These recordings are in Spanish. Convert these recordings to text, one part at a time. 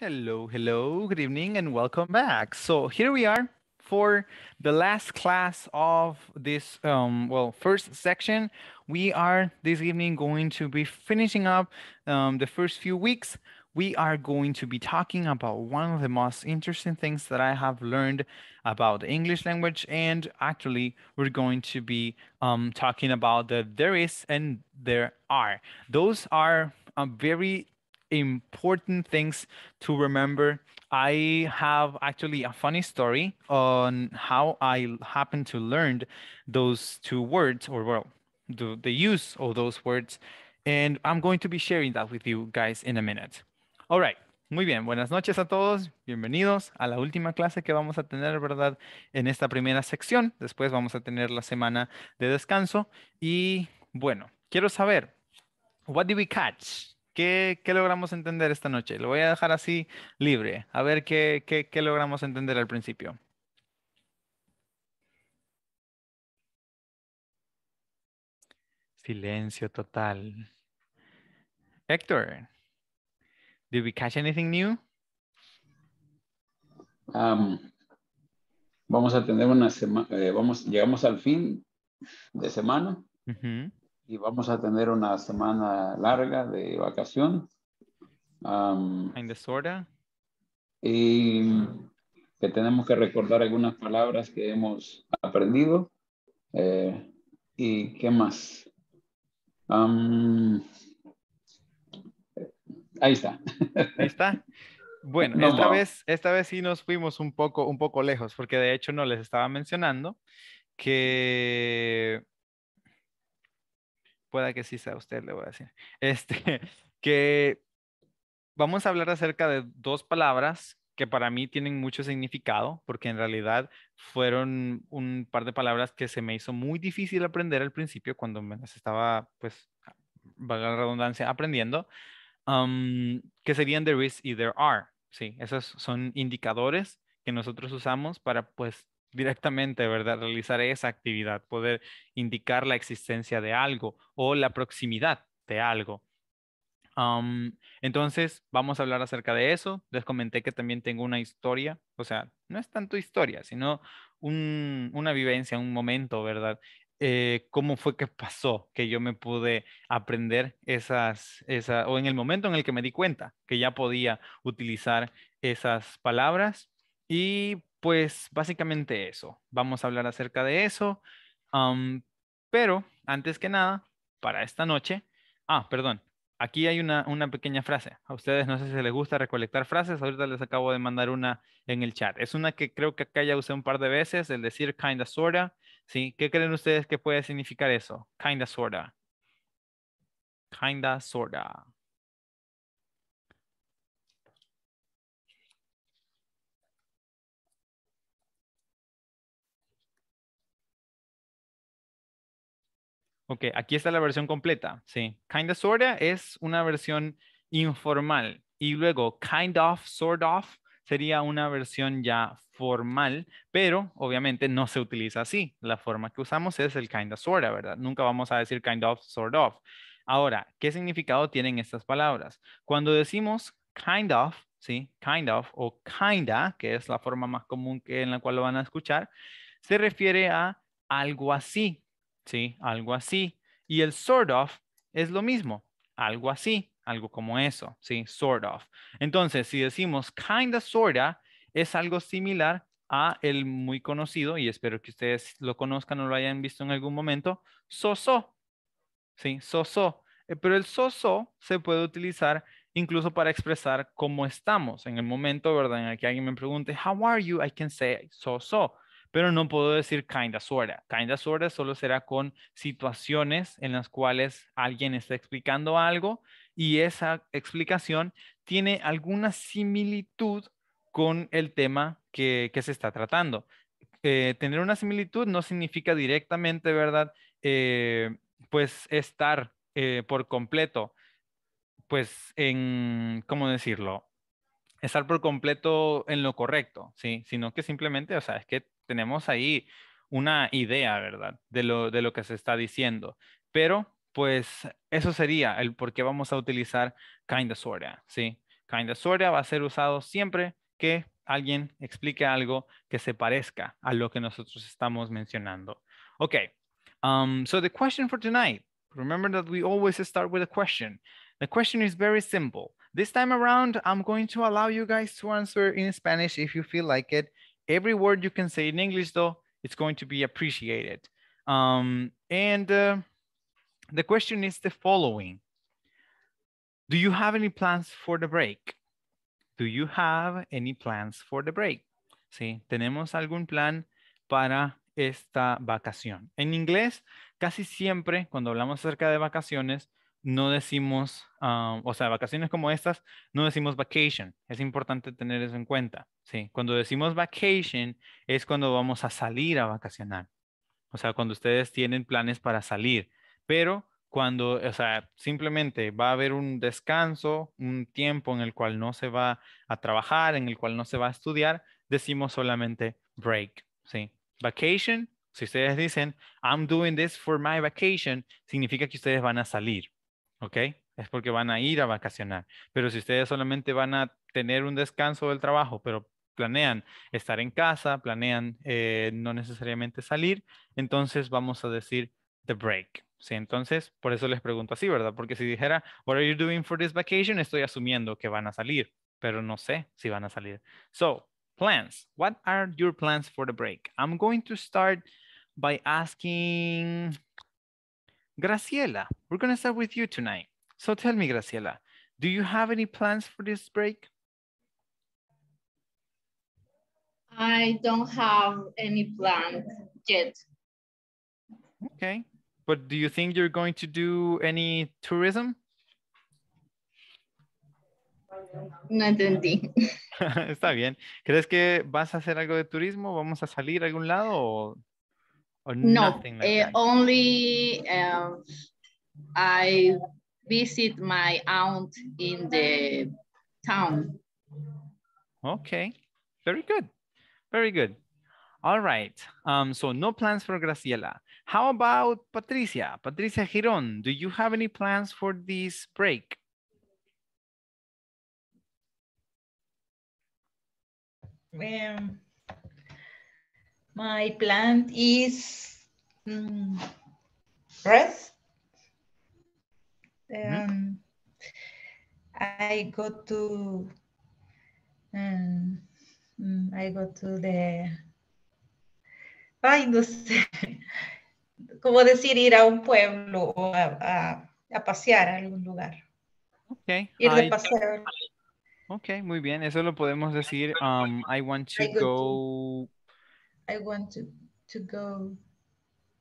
Hello, hello, good evening, and welcome back. So here we are for the last class of this, um, well, first section. We are this evening going to be finishing up um, the first few weeks. We are going to be talking about one of the most interesting things that I have learned about the English language. And actually, we're going to be um, talking about the there is and there are. Those are um, very important things to remember. I have actually a funny story on how I happened to learn those two words, or well, the, the use of those words. And I'm going to be sharing that with you guys in a minute. All right. Muy bien, buenas noches a todos, bienvenidos a la última clase que vamos a tener, ¿verdad? En esta primera sección, después vamos a tener la semana de descanso y bueno, quiero saber, what did we catch? ¿Qué, logramos entender esta noche? Lo voy a dejar así libre, a ver qué, logramos entender al principio. Silencio total. Héctor, did we catch anything new? vamos a tener una semana, eh, vamos, llegamos al fin de semana y vamos a tener una semana larga de vacación. En Y que tenemos que recordar algunas palabras que hemos aprendido. Eh, ¿Y qué más? ahí está. Ahí está. Bueno, esta, Vez, esta vez sí nos fuimos un poco, un poco lejos, porque de hecho no les estaba mencionando que pueda que sí sea usted, le voy a decir, este, que vamos a hablar acerca de dos palabras que para mí tienen mucho significado, porque en realidad fueron un par de palabras que se me hizo muy difícil aprender al principio cuando me las estaba, pues, valga la redundancia, aprendiendo, que serían there is y there are. Sí, esos son indicadores que nosotros usamos para, pues, directamente, ¿verdad? Realizar esa actividad, poder indicar la existencia de algo o la proximidad de algo. entonces, vamos a hablar acerca de eso. Les comenté que también tengo una historia, o sea, no es tanto historia, sino una vivencia, un momento, ¿verdad? Eh, cómo fue que pasó que yo me pude aprender esas, esas, o en el momento en el que me di cuenta que ya podía utilizar esas palabras y pues básicamente eso. Vamos a hablar acerca de eso. pero antes que nada, para esta noche, ah, perdón, aquí hay una, pequeña frase. A ustedes no sé si les gusta recolectar frases. Ahorita les acabo de mandar una en el chat. Es una que creo que acá ya usé un par de veces, el decir kinda sorta. ¿Sí? ¿Qué creen ustedes que puede significar eso? Kinda sorta. Kinda sorta. Ok, aquí está la versión completa, sí. kind of sorta es una versión informal y luego kind of, sort of sería una versión ya formal, pero obviamente no se utiliza así. La forma que usamos es el kind of sorta, ¿verdad? Nunca vamos a decir kind of, sort of. Ahora, ¿qué significado tienen estas palabras? Cuando decimos kind of, ¿sí? Kind of o kinda, que es la forma más común que en la cual lo van a escuchar, se refiere a algo así, ¿sí? Algo así. Y el sort of es lo mismo, algo así, algo como eso, ¿sí? Sort of. Entonces, si decimos kind kinda, sorta, es algo similar a el muy conocido, y espero que ustedes lo conozcan o lo hayan visto en algún momento, so-so, ¿sí? So-so. Eh, pero el so-so se puede utilizar incluso para expresar cómo estamos en el momento, ¿verdad? En el que alguien me pregunte, how are you? I can say so-so pero no puedo decir kinda, sorta. Kinda, suerte solo será con situaciones en las cuales alguien está explicando algo y esa explicación tiene alguna similitud con el tema que, se está tratando. Eh, tener una similitud no significa directamente, ¿verdad? Eh, pues estar eh, por completo, pues en, ¿cómo decirlo? estar por completo en lo correcto, ¿sí? Sino que simplemente, o sea, es que tenemos ahí una idea, ¿verdad? De lo, de lo que se está diciendo. Pero, pues, eso sería el por qué vamos a utilizar of sorta, ¿sí? of sorta va a ser usado siempre que alguien explique algo que se parezca a lo que nosotros estamos mencionando. Ok, um, so the question for tonight. Remember that we always start with a question. The question is very simple. This time around, I'm going to allow you guys to answer in Spanish if you feel like it. Every word you can say in English, though, it's going to be appreciated. Um, and uh, the question is the following. Do you have any plans for the break? Do you have any plans for the break? ¿Sí? ¿Tenemos algún plan para esta vacación? En inglés, casi siempre cuando hablamos acerca de vacaciones, no decimos, ah, o sea, vacaciones como estas, no decimos vacation. Es importante tener eso en cuenta. Sí, cuando decimos vacation es cuando vamos a salir a vacacionar. O sea, cuando ustedes tienen planes para salir. Pero cuando, o sea, simplemente va a haber un descanso, un tiempo en el cual no se va a trabajar, en el cual no se va a estudiar, decimos solamente break. Sí, vacation. Si ustedes dicen, I'm doing this for my vacation, significa que ustedes van a salir. ¿ok? Es porque van a ir a vacacionar. Pero si ustedes solamente van a tener un descanso del trabajo, pero planean estar en casa, planean eh, no necesariamente salir, entonces vamos a decir the break. Sí, entonces, por eso les pregunto así, ¿verdad? Porque si dijera, what are you doing for this vacation? Estoy asumiendo que van a salir, pero no sé si van a salir. So, plans. What are your plans for the break? I'm going to start by asking Graciela, we're going to start with you tonight. So tell me, Graciela, do you have any plans for this break? I don't have any plans yet. Okay. But do you think you're going to do any tourism? No entendí. Está bien. ¿Crees que vas a hacer algo de turismo? ¿Vamos a salir a algún lado o or no, like uh, only um, I visit my aunt in the town. Okay, very good, very good. All right, um, so no plans for Graciela. How about Patricia? Patricia Giron, do you have any plans for this break? Um, My plan is mm, rest. Um, I go to um, mm, I go to the ay no sé ¿Cómo decir ir a un pueblo o a, pasear a algún lugar okay ir de paseo Ok, muy bien, eso lo podemos decir. Um, I want to go I want to, to go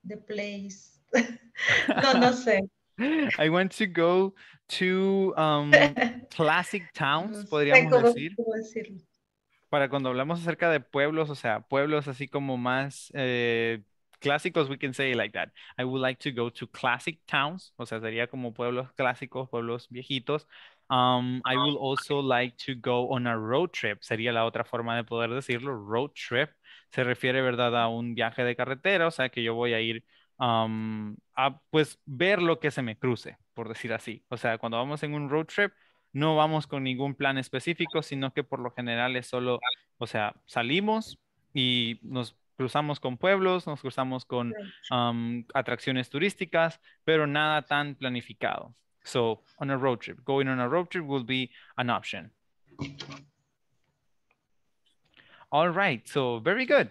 the place. no, no sé. I want to go to um, classic towns, podríamos decir. Para cuando hablamos acerca de pueblos, o sea, pueblos así como más eh, clásicos, we can say like that. I would like to go to classic towns, o sea, sería como pueblos clásicos, pueblos viejitos, Um, I will oh, also like to go on a road trip. Sería la otra forma de poder decirlo. Road trip se refiere, ¿verdad?, a un viaje de carretera, o sea que yo voy a ir um, a, pues, ver lo que se me cruce, por decir así. O sea, cuando vamos en un road trip, no vamos con ningún plan específico, sino que por lo general es solo, o sea, salimos y nos cruzamos con pueblos, nos cruzamos con um, atracciones turísticas, pero nada tan planificado. So on a road trip, going on a road trip will be an option. All right, so very good.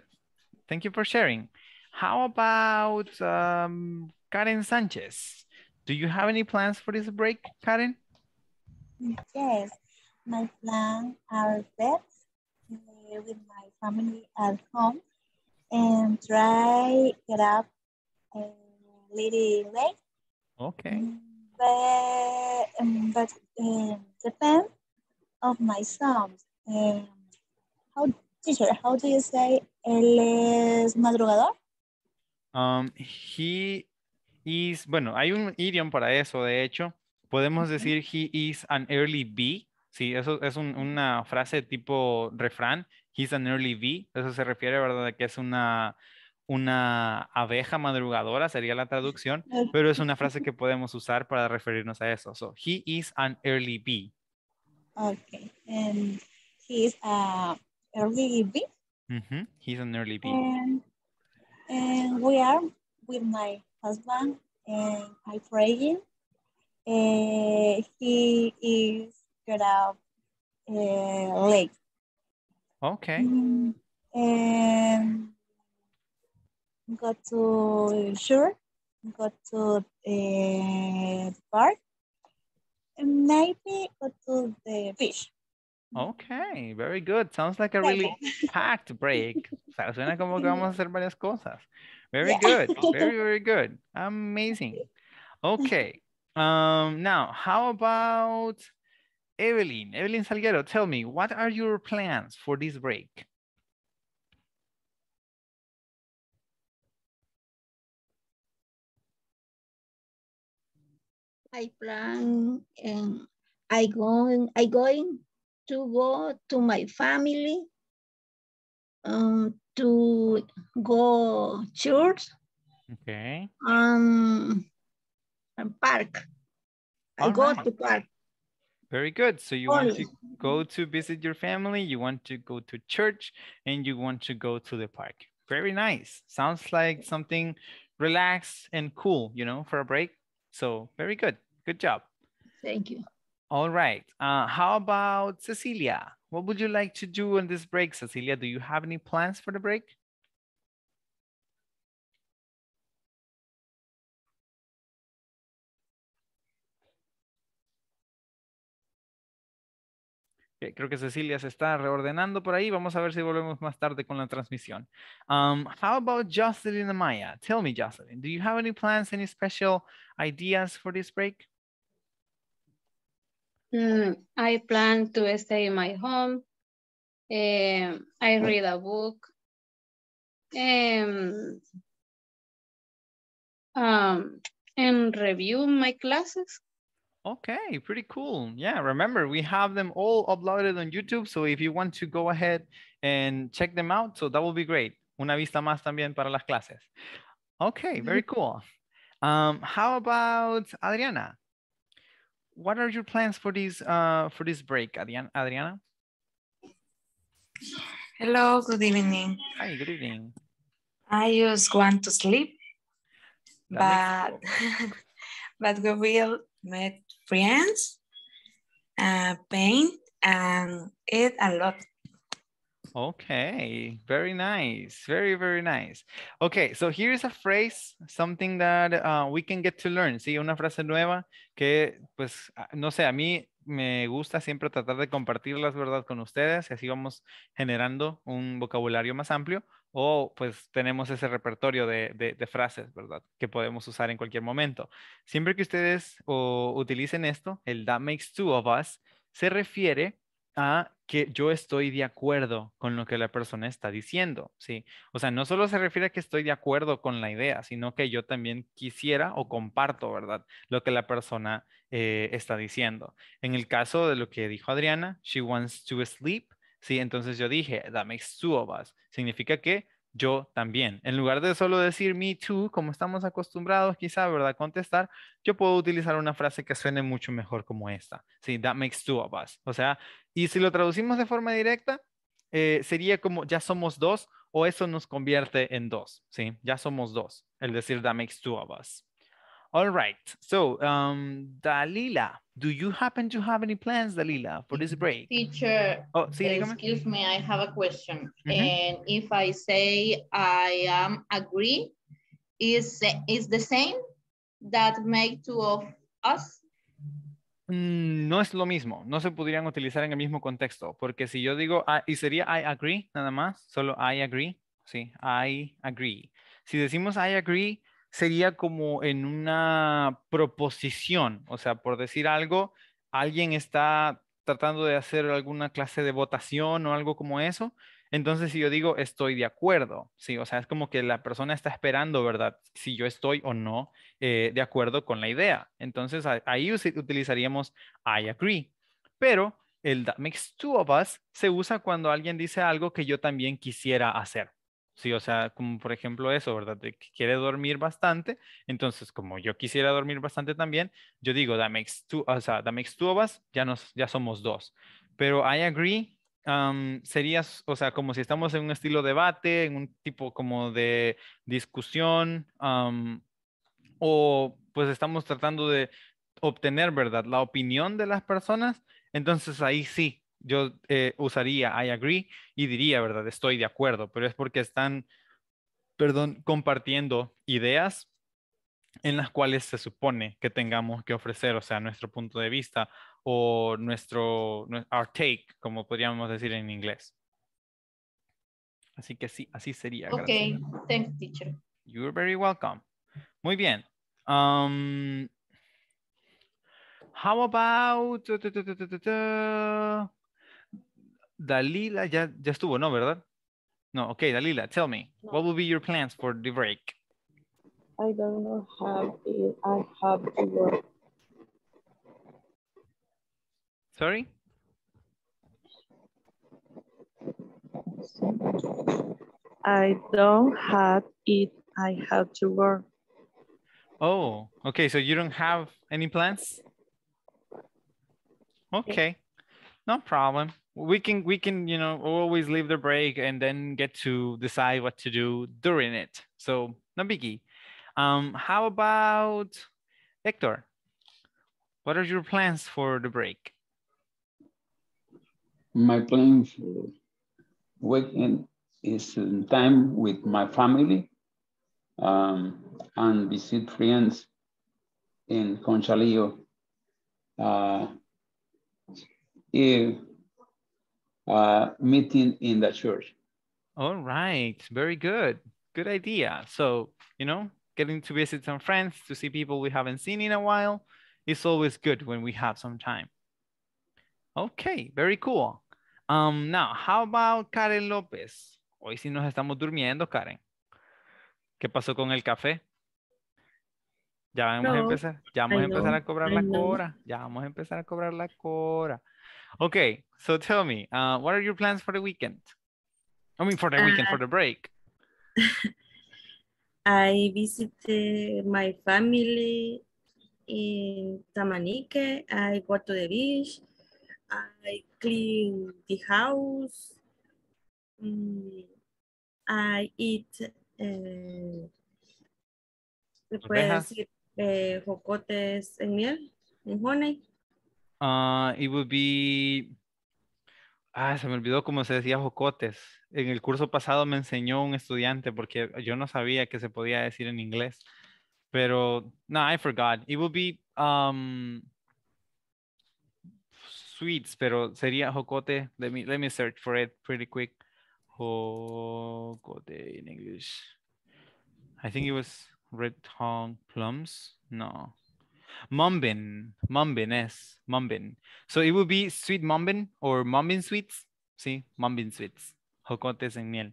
Thank you for sharing. How about um, Karen Sanchez? Do you have any plans for this break, Karen? Yes, my plans are best uh, with my family at home and try get up a little late. Okay. Mm. but, the eh, of my son. Um, eh, how, teacher, how do you say él es madrugador? Um, he is, bueno, hay un idioma para eso, de hecho. Podemos decir he is an early bee. Sí, eso es una frase tipo refrán. He's an early bee. Eso se refiere, ¿verdad? A que es una una abeja madrugadora, sería la traducción, pero es una frase que podemos usar para referirnos a eso. So, he is an early bee. Okay. And he is a early bee. Mm -hmm. He's an early bee. And, we are with my husband and I praying. Uh, eh, he is get up eh, late. Okay. Mm, and go to sure, go to the eh, park, and maybe go to the beach. Okay, very good. Sounds like a really packed break. suena como que vamos a hacer varias cosas. Very yeah. good. Very, very good. Amazing. Okay. Um, now, how about Evelyn? Evelyn Salguero, tell me, what are your plans for this break? I plan mm, and I going I going to go to my family um, to go church. Okay. Um, and park. All I go to park. Very good. So you want to go to visit your family, you want to go to church, and you want to go to the park. Very nice. Sounds like something relaxed and cool, you know, for a break. So very good. Good job. Thank you. All right. Uh, how about Cecilia? What would you like to do on this break, Cecilia? Do you have any plans for the break? creo que Cecilia se está reordenando por ahí. Vamos a ver si volvemos más tarde con la transmisión. Um, how about Jocelyn and Maya? Tell me, Jocelyn, do you have any plans, any special ideas for this break? Mm, I plan to stay in my home. Um, I read a book. Um, um, and review my classes. Okay, pretty cool. Yeah, remember we have them all uploaded on YouTube. So if you want to go ahead and check them out, so that will be great. Una vista más también para las clases. Okay, very mm-hmm. cool. Um, how about Adriana? what are your plans for this uh, for this break, Adriana? Hello, good evening. Hi, good evening. I just want to sleep, that but but we will meet friends, uh, paint, and eat a lot Okay, very nice. Very, very nice. Okay, so is a phrase, something that uh, we can get to learn. Sí, una frase nueva que, pues, ah, no sé, a mí me gusta siempre tratar de compartir compartirlas, ¿verdad? Con ustedes y así vamos generando un vocabulario más amplio o pues tenemos ese repertorio de, frases, ¿verdad? Que podemos usar en cualquier momento. Siempre que ustedes utilicen esto, el that makes two of us, se refiere a que yo estoy de acuerdo con lo que la persona está diciendo, ¿sí? O sea, no solo se refiere a que estoy de acuerdo con la idea, sino que yo también quisiera o comparto, ¿verdad? Lo que la persona eh, está diciendo. En el caso de lo que dijo Adriana, she wants to sleep, ¿sí? Entonces yo dije, that makes two Significa que yo también. En lugar de solo decir me too, como estamos acostumbrados quizá, ¿verdad? Contestar, yo puedo utilizar una frase que suene mucho mejor como esta. Sí, that makes two of us. O sea, y si lo traducimos de forma directa, eh, sería como ya somos dos o eso nos convierte en dos. Sí, ya somos dos. El decir that makes two of us. All right. So, um, Dalila, do you happen to have any plans, Dalila, for this mm-hmm. break? Teacher, oh, excuse me, I have a question. Mm-hmm. And if I say I am agree, is, is the same that make two of us? Mm, no es lo mismo, no se podrían utilizar en el mismo contexto, porque si yo digo, ah, y sería I agree, nada más, solo I agree, sí, I agree. Si decimos I agree, sería como en una proposición, o sea, por decir algo, alguien está tratando de hacer alguna clase de votación o algo como eso. Entonces, si yo digo estoy de acuerdo, sí, o sea, es como que la persona está esperando, ¿verdad? Si yo estoy o no eh, de acuerdo con la idea. Entonces, ahí utilizaríamos I agree. Pero el that makes two of us se usa cuando alguien dice algo que yo también quisiera hacer. Sí, o sea, como por ejemplo eso, ¿verdad? que quiere dormir bastante. Entonces, como yo quisiera dormir bastante también, yo digo, dame two, o sea, two of us, ya, nos, ya somos dos. Pero I agree, um, sería, o sea, como si estamos en un estilo debate, en un tipo como de discusión, o pues estamos tratando de obtener, ¿verdad? La opinión de las personas. Entonces ahí sí, yo eh, usaría I agree y diría, ¿verdad? Estoy de acuerdo, pero es porque están, perdón, compartiendo ideas en las cuales se supone que tengamos que ofrecer, o sea, nuestro punto de vista o nuestro, our take, como podríamos decir en inglés. Así que sí, así sería. Ok, gracias. teacher. You're very welcome. Muy bien. Um, how about... Dalila ya, ya estuvo, ¿no? ¿Verdad? No, okay, Dalila, tell me, no. what will be your plans for the break? I don't know how it, I have to work. Sorry? I don't have it, I have to work. Oh, okay, so you don't have any plans? Okay, no problem we can we can you know always leave the break and then get to decide what to do during it so no biggie um how about hector what are your plans for the break my plan for weekend is time with my family um, and visit friends in conchalillo uh, if uh, meeting in the church. All right, very good. Good idea. So, you know, getting to visit some friends, to see people we haven't seen in a while, is always good when we have some time. Okay, very cool. Um, now, how about Karen López? Hoy sí nos estamos durmiendo, Karen. ¿Qué pasó con el café? Ya vamos no, a empezar, ya vamos a empezar a cobrar la know. cobra, ya vamos a empezar a cobrar la cobra. Okay, so tell me, uh, what are your plans for the weekend? I mean, for the uh, weekend, for the break. I visited my family in Tamanique. I go to the beach. I clean the house. Mm, I eat uh, se puede eh, jocotes en miel, en honey. Uh, it would be. Ah, se me olvidó cómo se decía jocotes. En el curso pasado me enseñó un estudiante porque yo no sabía que se podía decir en inglés. Pero, no, I forgot. It would be um, sweets, pero sería jocote. Let me, let me search for it pretty quick. Jocote in English. I think it was red tongue plums. No. Mumbin, Mumbin, yes, Mumbin. So it would be sweet Mumbin or Mumbin sweets. See, Mumbin sweets, jocotes en miel.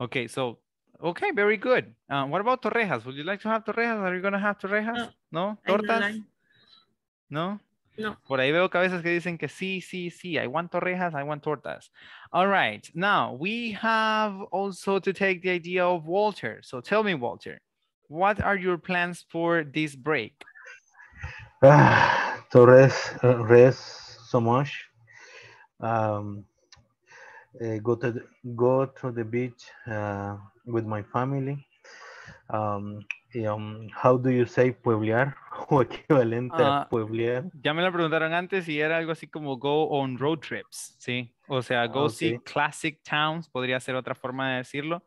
Okay, so, okay, very good. Uh, what about torrejas? Would you like to have torrejas? Are you going to have torrejas? No, no? tortas? No? No. Por ahí veo cabezas que dicen que sí, sí, sí. I want torrejas, I want tortas. All right. Now, we have also to take the idea of Walter. So tell me, Walter, What are your plans for this break? Ah, to rest, rest so much. Um, go eh, to go to the beach uh, with my family. Um, um, how do you say pueblear o equivalente a ah, pueblear? Ya me lo preguntaron antes y era algo así como go on road trips, ¿sí? O sea, go ah, see classic towns podría ser otra forma de decirlo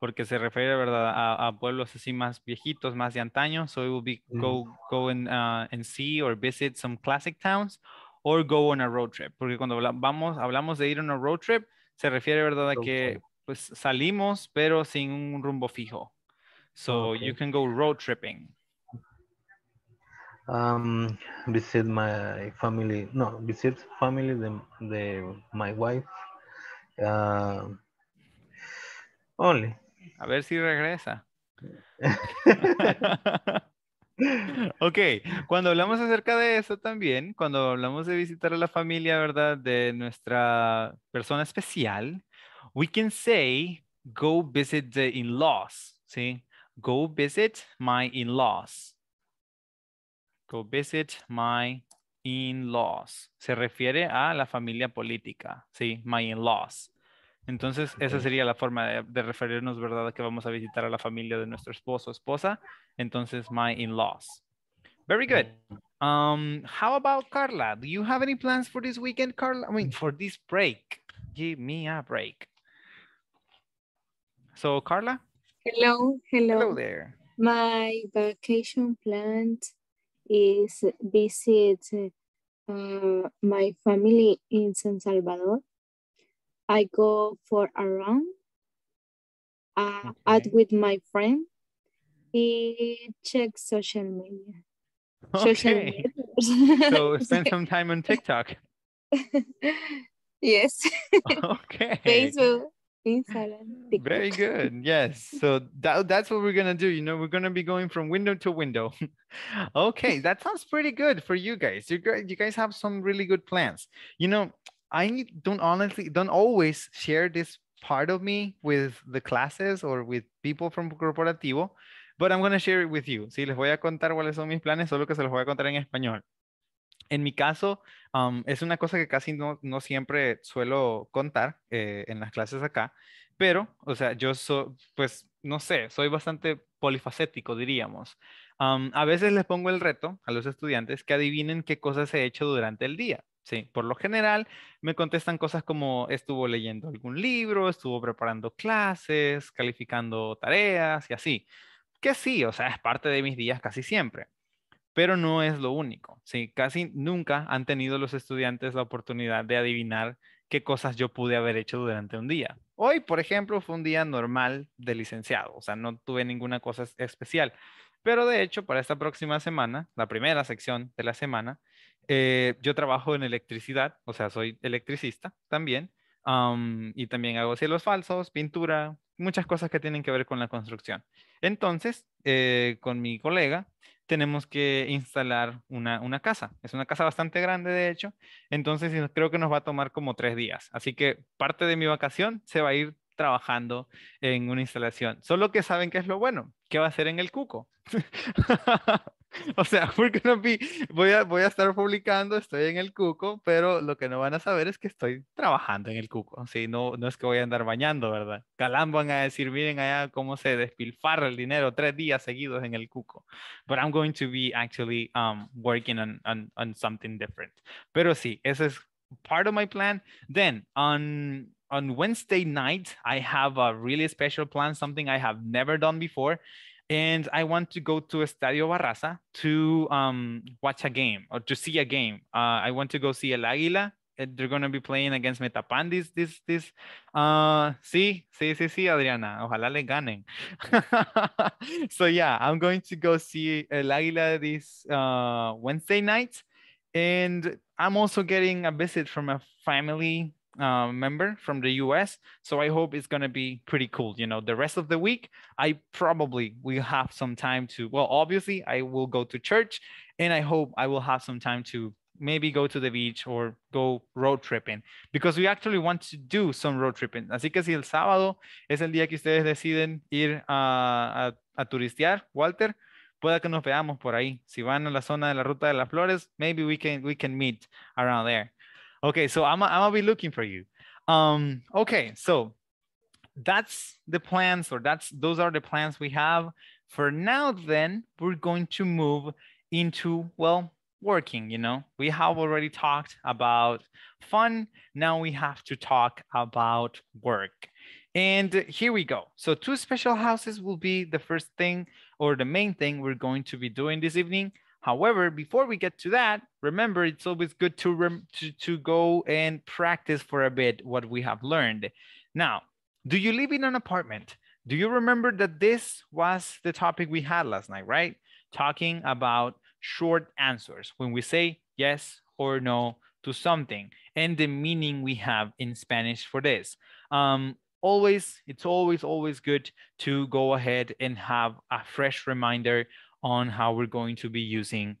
porque se refiere ¿verdad? A, pueblos así más viejitos, más de antaño. So it will be go, go and, ah, and see or visit some classic towns or go on a road trip. Porque cuando hablamos, hablamos de ir on a road trip, se refiere ¿verdad? a que pues, salimos pero sin un rumbo fijo. Ah, so you can go road tripping. Um, visit my family, no, visit family, de my wife. Ah, only. A ver si regresa. ok, cuando hablamos acerca de eso también, cuando hablamos de visitar a la familia, ¿verdad? De nuestra persona especial, we can say, go visit the in-laws, ¿sí? Go visit my in-laws. Go visit my in-laws. Se refiere a la familia política, ¿sí? My in-laws. Entonces, esa sería la forma de, referirnos, ¿verdad?, que vamos a visitar a la familia de nuestro esposo o esposa. Entonces, my in-laws. Very good. Um, how about Carla? Do you have any plans for this weekend, Carla? I mean, for this break. Give me a break. So, Carla? Hello, hello. Hello there. My vacation plan is visit uh, my family in San Salvador. I go for a run uh, okay. with my friend. He checks social media. Okay. media. so spend some time on TikTok. yes. okay. Facebook. Instagram. Very good. Yes. So that, that's what we're going to do. You know, we're going to be going from window to window. okay. That sounds pretty good for you guys. You, you guys have some really good plans. You know, I don't honestly don't always share this part of me with the classes or with people from corporativo, but I'm going to share it with you. les voy a contar cuáles son mis planes, solo que se los voy a contar en español. En mi caso, um, es una cosa que casi no, siempre suelo contar eh, en las clases acá, pero, o sea, yo soy, pues, no sé, soy bastante polifacético, diríamos. Um, a veces les pongo el reto a los estudiantes que adivinen qué cosas he hecho durante el día. Sí, por lo general me contestan cosas como estuvo leyendo algún libro, estuvo preparando clases, calificando tareas y así. Que sí, o sea, es parte de mis días casi siempre, pero no es lo único. Sí, casi nunca han tenido los estudiantes la oportunidad de adivinar qué cosas yo pude haber hecho durante un día. Hoy, por ejemplo, fue un día normal de licenciado, o sea, no tuve ninguna cosa especial. Pero de hecho, para esta próxima semana, la primera sección de la semana, eh, yo trabajo en electricidad, o sea, soy electricista también, y también hago cielos falsos, pintura, muchas cosas que tienen que ver con la construcción. Entonces, eh, con mi colega, tenemos que instalar una, una, casa. Es una casa bastante grande, de hecho. Entonces, creo que nos va a tomar como tres días. Así que parte de mi vacación se va a ir trabajando en una instalación. Solo que saben qué es lo bueno, qué va a hacer en el cuco. o sea, porque voy, a, voy a estar publicando, estoy en el cuco, pero lo que no van a saber es que estoy trabajando en el cuco. Sí, no, no es que voy a andar bañando, ¿verdad? Calam van a decir, miren allá cómo se despilfarra el dinero tres días seguidos en el cuco. But I'm going to be actually um, working on, on something different. Pero sí, ese es part of my plan. Then, on on Wednesday night, I have a really special plan, something I have never done before. And I want to go to Estadio Barraza to um, watch a game or to see a game. Uh, I want to go see El Águila. Uh, they're going to be playing against Metapan this, this, this. Uh, sí, sí, sí, sí, Adriana. Ojalá le ganen. so, yeah, I'm going to go see El Águila this uh, Wednesday night. And I'm also getting a visit from a family uh, member from the US. So I hope it's going to be pretty cool. You know, the rest of the week, I probably will have some time to, well, obviously, I will go to church and I hope I will have some time to maybe go to the beach or go road tripping because we actually want to do some road tripping. Así que si el sábado es el día que ustedes deciden ir a, a, a turistear, Walter, pueda que nos veamos por ahí. Si van a la zona de la Ruta de las Flores, maybe we can, we can meet around there. Okay, so I'm, I'm gonna be looking for you. Um, okay, so that's the plans or that's those are the plans we have. For now then, we're going to move into, well, working, you know. We have already talked about fun. Now we have to talk about work. And here we go. So two special houses will be the first thing or the main thing we're going to be doing this evening. However, before we get to that, remember it's always good to, to, to go and practice for a bit what we have learned. Now, do you live in an apartment? Do you remember that this was the topic we had last night, right? Talking about short answers when we say yes or no to something and the meaning we have in Spanish for this. Um, always, it's always, always good to go ahead and have a fresh reminder on how we're going to be using,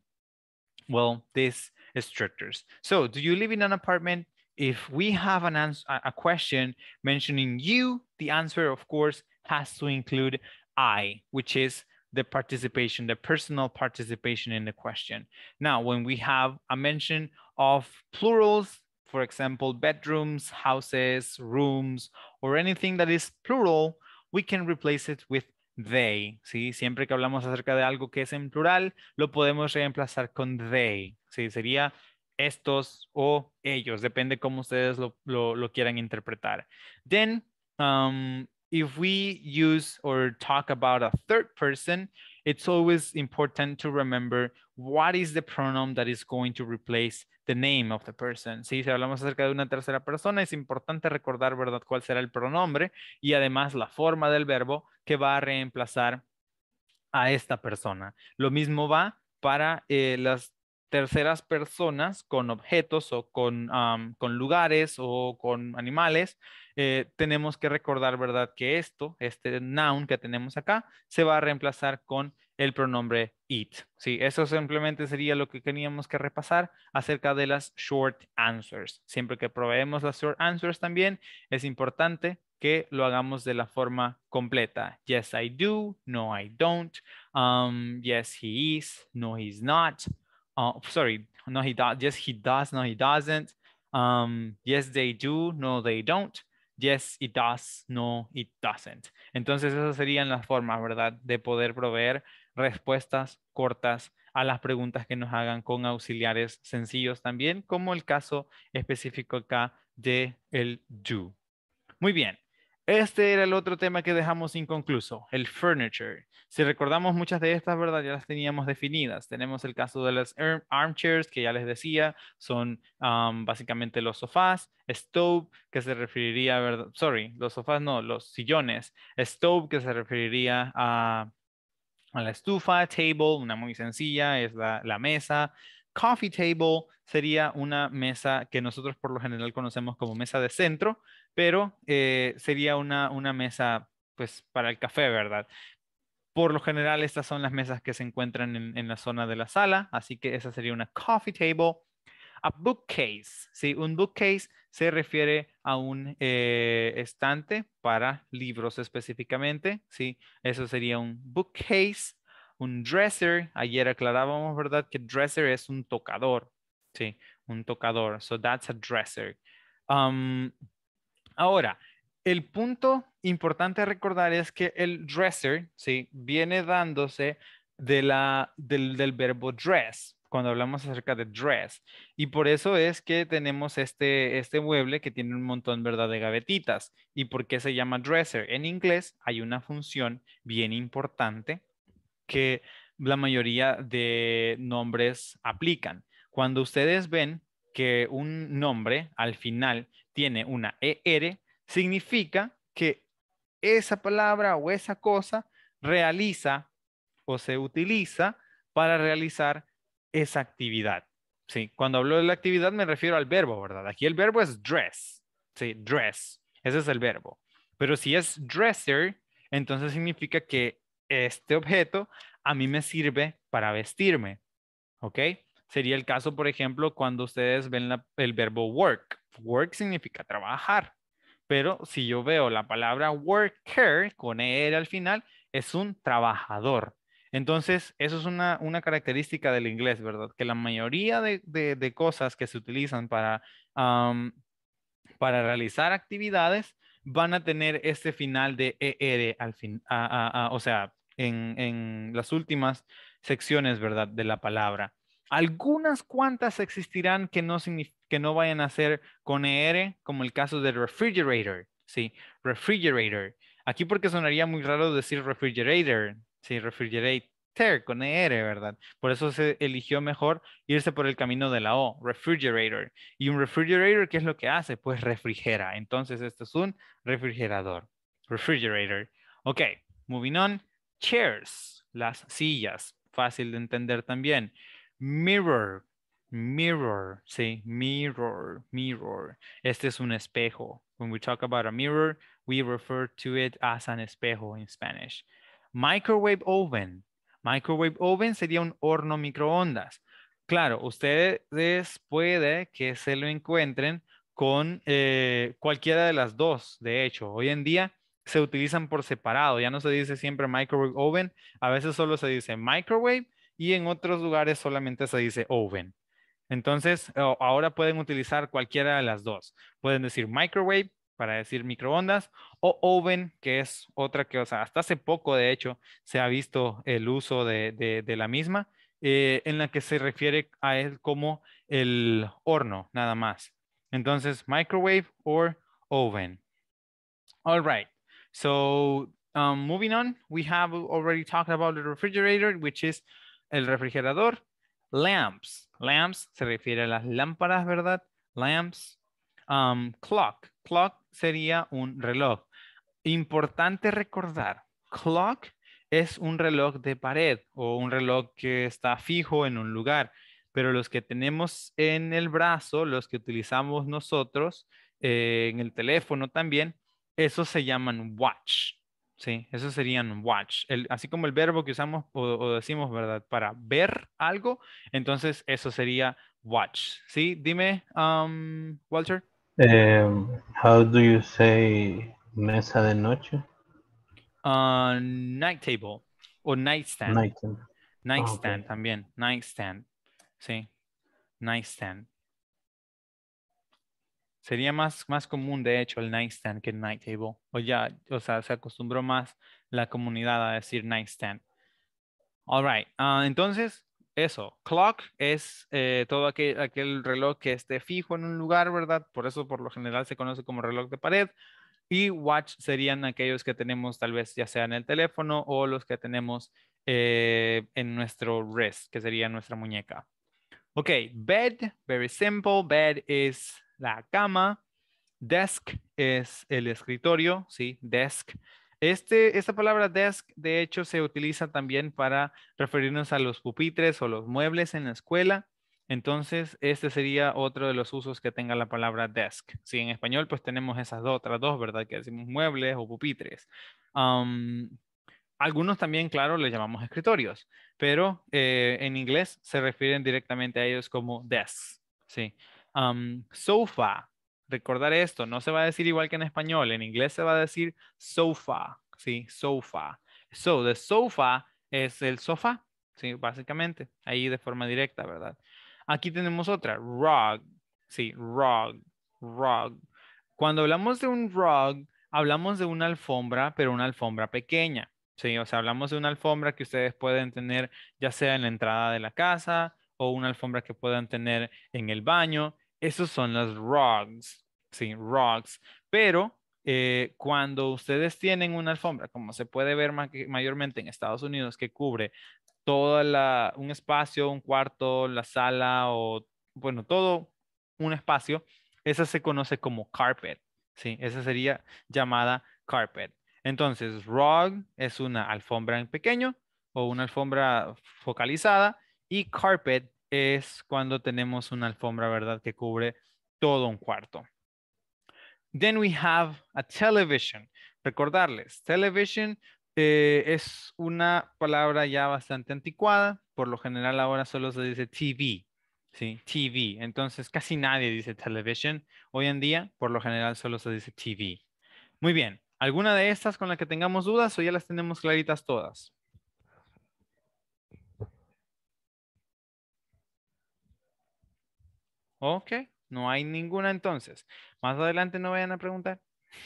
well, these structures. So do you live in an apartment? If we have an answer, a question mentioning you, the answer, of course, has to include I, which is the participation, the personal participation in the question. Now, when we have a mention of plurals, for example, bedrooms, houses, rooms, or anything that is plural, we can replace it with they, ¿sí? Siempre que hablamos acerca de algo que es en plural, lo podemos reemplazar con they, ¿sí? Sería estos o ellos, depende cómo ustedes lo, quieran interpretar. Then, um, if we use or talk about a third person, it's always important to remember what is the pronoun that is going to replace the name of the person. Si hablamos acerca de una tercera persona, es importante recordar, ¿verdad?, cuál será el pronombre y además la forma del verbo que va a reemplazar a esta persona. Lo mismo va para eh, las terceras personas con objetos o con, con lugares o con animales, eh, tenemos que recordar, ¿verdad? Que esto, este noun que tenemos acá, se va a reemplazar con el pronombre it. Sí, eso simplemente sería lo que teníamos que repasar acerca de las short answers. Siempre que proveemos las short answers también es importante que lo hagamos de la forma completa. Yes, I do. No, I don't. Um, yes, he is. No, he's not. Uh, sorry. No, he does. Yes, he does. No, he doesn't. Um, yes, they do. No, they don't. Yes, it does. No, it doesn't. Entonces, esas serían las formas, ¿verdad? De poder proveer respuestas cortas a las preguntas que nos hagan con auxiliares sencillos también, como el caso específico acá de el do. Muy bien. Este era el otro tema que dejamos inconcluso, el furniture. Si recordamos muchas de estas, ¿verdad? Ya las teníamos definidas. Tenemos el caso de las armchairs, que ya les decía, son básicamente los sofás, stove, que se referiría, ¿verdad? Sorry, los sofás no, los sillones, stove, que se referiría a la estufa, table, una muy sencilla, es la, mesa. Coffee table sería una mesa que nosotros por lo general conocemos como mesa de centro, pero eh, sería una, una mesa pues para el café, ¿verdad? Por lo general, estas son las mesas que se encuentran en, la zona de la sala, así que esa sería una coffee table. A bookcase, ¿sí? Un bookcase se refiere a un eh, estante para libros específicamente, ¿sí? Eso sería un bookcase, un dresser. Ayer aclarábamos, ¿verdad? Que dresser es un tocador, ¿sí? Un tocador. So that's a dresser. Um, ahora, el punto importante a recordar es que el dresser, ¿sí? Viene dándose de la, del, del verbo dress, cuando hablamos acerca de dress. Y por eso es que tenemos este, este mueble que tiene un montón, ¿verdad?, de gavetitas. ¿Y por qué se llama dresser? En inglés hay una función bien importante que la mayoría de nombres aplican. Cuando ustedes ven que un nombre al final tiene una ER, significa que esa palabra o esa cosa realiza o se utiliza para realizar esa actividad. Sí, cuando hablo de la actividad me refiero al verbo, ¿verdad? Aquí el verbo es dress. Sí, dress. Ese es el verbo. Pero si es dresser, entonces significa que este objeto a mí me sirve para vestirme. ¿Ok? Sería el caso, por ejemplo, cuando ustedes ven el verbo work. Work significa trabajar. Pero si yo veo la palabra worker con er al final, es un trabajador. Entonces, eso es una, característica del inglés, ¿verdad? Que la mayoría de, cosas que se utilizan para, para realizar actividades van a tener este final de ER al fin, o sea, en, las últimas secciones, ¿verdad? De la palabra. Algunas cuantas existirán que no, que no vayan a ser con ER, como el caso del refrigerator, ¿sí? Refrigerator. Aquí porque sonaría muy raro decir refrigerator, Sí, refrigerator con E-R, ¿verdad? Por eso se eligió mejor irse por el camino de la O, refrigerator. Y un refrigerator, ¿qué es lo que hace? Pues refrigera. Entonces, esto es un refrigerador. Refrigerator. Ok, moving on. Chairs, las sillas. Fácil de entender también. Mirror, mirror, sí, mirror, mirror. Este es un espejo. When we talk about a mirror, we refer to it as an espejo in Spanish. Microwave oven. Microwave oven sería un horno microondas. Claro, ustedes puede que se lo encuentren con eh, cualquiera de las dos. De hecho, hoy en día se utilizan por separado. Ya no se dice siempre microwave oven. A veces solo se dice microwave y en otros lugares solamente se dice oven. Entonces, ahora pueden utilizar cualquiera de las dos. Pueden decir microwave para decir microondas, o oven, que es otra que, sea, hasta hace poco, de hecho, se ha visto el uso de, la misma, eh, en la que se refiere a él como el horno, nada más. Entonces, microwave or oven. All right. So, um, moving on, we have already talked about the refrigerator, which is el refrigerador. Lamps. Lamps se refiere a las lámparas, ¿verdad? Lamps clock. Clock sería un reloj. Importante recordar, clock es un reloj de pared o un reloj que está fijo en un lugar, pero los que tenemos en el brazo, los que utilizamos nosotros, eh, en el teléfono también, esos se llaman watch. Sí, esos serían watch. así como el verbo que usamos o, decimos, ¿verdad? Para ver algo, entonces eso sería watch. Sí, dime, Walter. Em, how do you say mesa de noche? Ah, night table o nightstand. Nightstand. también. Nightstand. Sí. Nightstand. Sería más, más común, de hecho, el nightstand que el night table. O ya, o sea, se acostumbró más la comunidad a decir nightstand. All right. Ah, entonces, eso, clock es eh, todo aquel, reloj que esté fijo en un lugar, ¿verdad? Por eso por lo general se conoce como reloj de pared. Y watch serían aquellos que tenemos tal vez ya sea en el teléfono o los que tenemos eh, en nuestro wrist, que sería nuestra muñeca. Ok, bed, very simple. Bed es la cama. Desk es el escritorio, ¿sí? Desk este, esta palabra desk, de hecho, se utiliza también para referirnos a los pupitres o los muebles en la escuela. Entonces, este sería otro de los usos que tenga la palabra desk. Si en español, pues tenemos esas otras dos, ¿verdad? Que decimos muebles o pupitres. algunos también, claro, le llamamos escritorios, pero eh, en inglés se refieren directamente a ellos como desks. Sí. sofa, recordar esto, no se va a decir igual que en español, en inglés se va a decir sofa, ¿sí? Sofa. So, the sofa es el sofá, ¿sí? Básicamente, ahí de forma directa, ¿verdad? Aquí tenemos otra, rug, ¿sí? Rug, rug. Cuando hablamos de un rug, hablamos de una alfombra, pero una alfombra pequeña, ¿sí? O sea, hablamos de una alfombra que ustedes pueden tener ya sea en la entrada de la casa o una alfombra que puedan tener en el baño, esos son los rugs, sí, rugs. Pero eh, cuando ustedes tienen una alfombra, como se puede ver mayormente en Estados Unidos, que cubre todo un espacio, un cuarto, la sala o, bueno, todo un espacio, esa se conoce como carpet, ¿sí? Esa sería llamada carpet. Entonces, rug es una alfombra en pequeño o una alfombra focalizada y carpet es cuando tenemos una alfombra, ¿verdad? Que cubre todo un cuarto. Then we have a television. Recordarles, television eh, es una palabra ya bastante anticuada. Por lo general ahora solo se dice TV, ¿sí? TV. Entonces casi nadie dice television. Hoy en día, por lo general solo se dice TV. Muy bien. ¿Alguna de estas con la que tengamos dudas o ya las tenemos claritas todas? Ok, no hay ninguna entonces. Más adelante no vayan a preguntar.